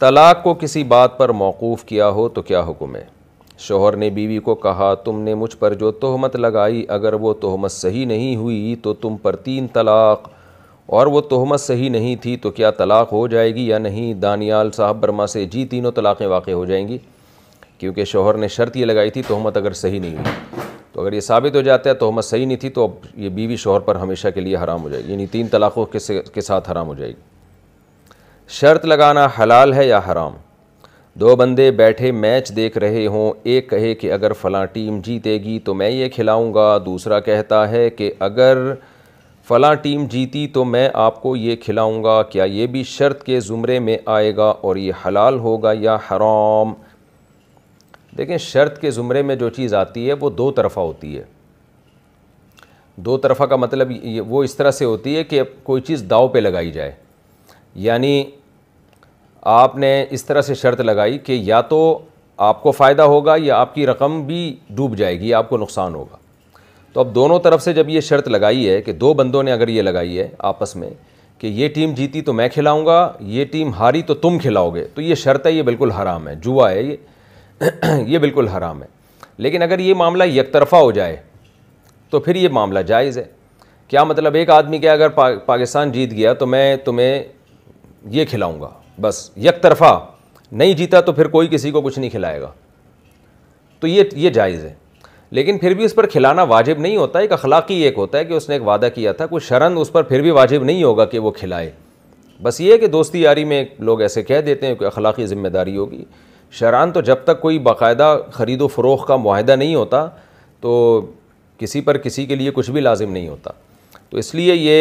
तलाक को किसी बात पर मौकूफ़ किया हो तो क्या हुक्म है शोहर ने बीवी को कहा तुमने मुझ पर जो तहमत लगाई अगर वो तहमत सही नहीं हुई तो तुम पर तीन तलाक़ और वो तहमत सही नहीं थी तो क्या तलाक़ हो जाएगी या नहीं दानियाल साहब बर्मा से जी तीनों तलाक़ें वाक़ हो जाएंगी क्योंकि शोहर ने शर्त ये लगाई थी तहमत अगर सही नहीं हुई तो अगर ये साबित हो जाता है तहमत सही नहीं थी तो अब ये बीवी शोहर पर हमेशा के लिए हराम हो जाएगी यानी तीन तलाक़ों के साथ हराम हो जाएगी शर्त लगाना हलाल है या हराम दो बंदे बैठे मैच देख रहे हों एक कहे कि अगर फ़लाँ टीम जीतेगी तो मैं ये खिलाऊंगा दूसरा कहता है कि अगर फ़लाँ टीम जीती तो मैं आपको ये खिलाऊंगा क्या ये भी शर्त के ज़ुमरे में आएगा और ये हलाल होगा या हराम देखें शर्त के ज़ुमरे में जो चीज़ आती है वो दो तरफ़ा होती है दो तरफ़ा का मतलब वो इस तरह से होती है कि कोई चीज़ दाव पर लगाई जाए यानी आपने इस तरह से शर्त लगाई कि या तो आपको फ़ायदा होगा या आपकी रकम भी डूब जाएगी आपको नुकसान होगा तो अब दोनों तरफ से जब ये शर्त लगाई है कि दो बंदों ने अगर ये लगाई है आपस में कि ये टीम जीती तो मैं खिलाऊंगा ये टीम हारी तो तुम खिलाओगे तो ये शर्त है ये बिल्कुल हराम है जुआ है ये ये बिल्कुल हराम है लेकिन अगर ये मामला यकतरफा हो जाए तो फिर ये मामला जायज़ है क्या मतलब एक आदमी के अगर पा, पाकिस्तान जीत गया तो मैं तुम्हें ये खिलाऊँगा बस यक तरफा नहीं जीता तो फिर कोई किसी को कुछ नहीं खिलाएगा तो ये ये जायज़ है लेकिन फिर भी उस पर खिलाना वाजिब नहीं होता एक अखलाकी एक होता है कि उसने एक वादा किया था कोई शरण उस पर फिर भी वाजिब नहीं होगा कि वो खिलाए बस ये है कि दोस्ती यारी में लोग ऐसे कह देते हैं कि अखलाकी ज़िम्मेदारी होगी शरान तो जब तक कोई बाकायदा ख़रीदो फ़रोख का माहदा नहीं होता तो किसी पर किसी के लिए कुछ भी लाजिम नहीं होता तो इसलिए ये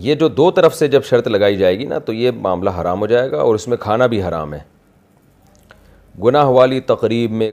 ये जो दो तरफ से जब शर्त लगाई जाएगी ना तो ये मामला हराम हो जाएगा और इसमें खाना भी हराम है गुनाह वाली तकरीब में